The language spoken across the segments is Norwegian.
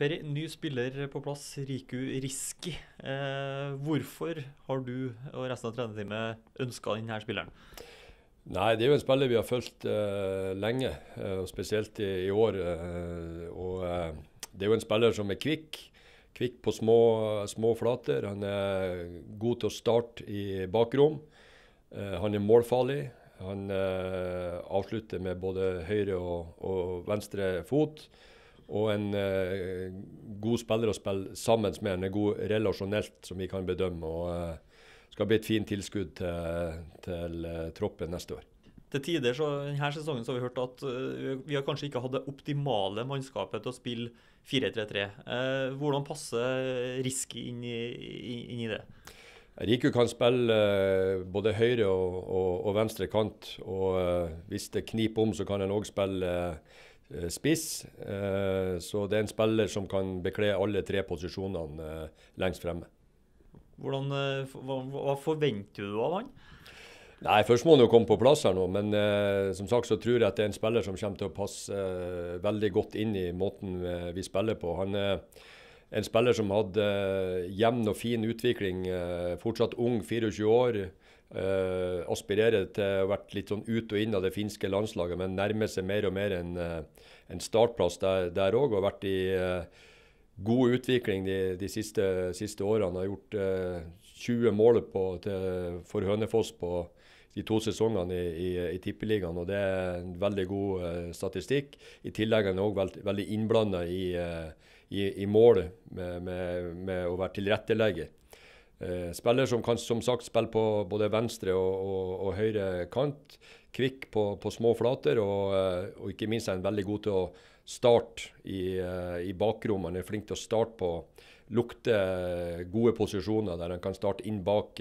Per, ny spiller på plass, Riku Riski. Eh, hvorfor har du og resten av trenerteamet ønska denne spilleren? Nei, det er jo en spiller vi har fulgt eh, lenge, eh, spesielt i, i år. Eh, og eh, det er jo en spiller som er kvikk. Kvikk på små, små flater. Han er god til å starte i bakrom. Eh, han er målfarlig. Han avslutter med både høyre og, og venstre fot og en eh, god spiller å spille sammen med. en god relasjonelt, som vi kan bedømme. og eh, skal bli et fint tilskudd til, til eh, troppen neste år. Til tider så, denne sesongen så har vi hørt at uh, vi har kanskje ikke hatt det optimale mannskapet til å spille 4-3-3. Uh, eh, hvordan passer Riski inn, inn, i det? Riku kan spille eh, både høyre og, og, og, venstre kant. Og hvis det kniper om, så kan han òg spille Eh, spiss. Eh, så det er en spiller som kan bekle alle tre posisjonene eh, lengst fremme. Hvordan, hva, forventer du av han? Nei, Først må han jo komme på plass her nå. Men eh, som sagt så tror jeg at det er en spiller som kommer til å passe eh, veldig godt inn i måten vi spiller på. Han er en spiller som hadde eh, jevn og fin utvikling. fortsatt ung, 24 år. Uh, aspirerer til å vært litt sånn ut og inn av det finske landslaget, men nærmer seg mer og mer en, eh, en startplass der òg. Og har vært i uh, god utvikling de, de siste, siste, årene. Har gjort uh, 20 mål på, til, for Hønefoss på de to sesongene i, i, i Tippeligaen, og det er en veldig god statistikk. I tillegg er han òg veld, veldig innblanda i, i, målet med, med, med å være tilrettelegger. Eh, spiller som kan som sagt spille på både venstre og, og, og høyre kant. Kvikk på, på små flater, og, eh, og, ikke minst er han veldig god til å starte i, eh, i bakrom. Han er flink til å starte på lukte gode posisjoner der han kan starte inn bak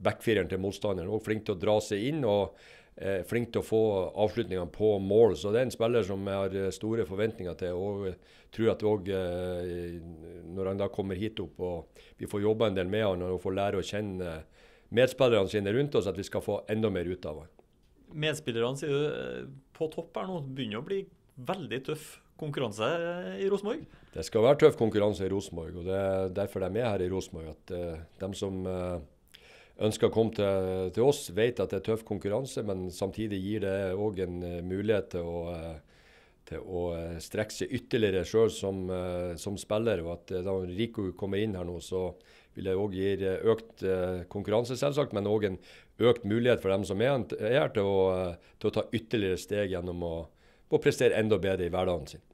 backfireren til motstanderen. Og flink til å dra seg inn. og er eh, flink til å få avslutningene på mål. Så det er en spiller som jeg har eh, store forventninger til. Og eh, tror at òg når han da kommer hit opp og vi får jobba en del med han og får lære å kjenne medspillerne sine rundt oss, at vi skal få enda mer ut av han. Medspillerne sier du på topp her nå begynner å bli veldig tøff konkurranse i Rosenborg? Det skal være tøff konkurranse i Rosenborg, og det er derfor de er med her i Rosenborg. At de som ønsker å komme til, til, oss, vet at det er tøff konkurranse, men samtidig gir det òg en eh, mulighet til å, eh, til å eh, strekke seg ytterligere sjøl som, som, spiller. og at Da Rico kommer inn her nå, så vil det òg gi økt konkurranse, selvsagt, men òg en økt mulighet for dem som er her, til å, til å ta ytterligere steg gjennom å, å prestere enda bedre i hverdagen sin.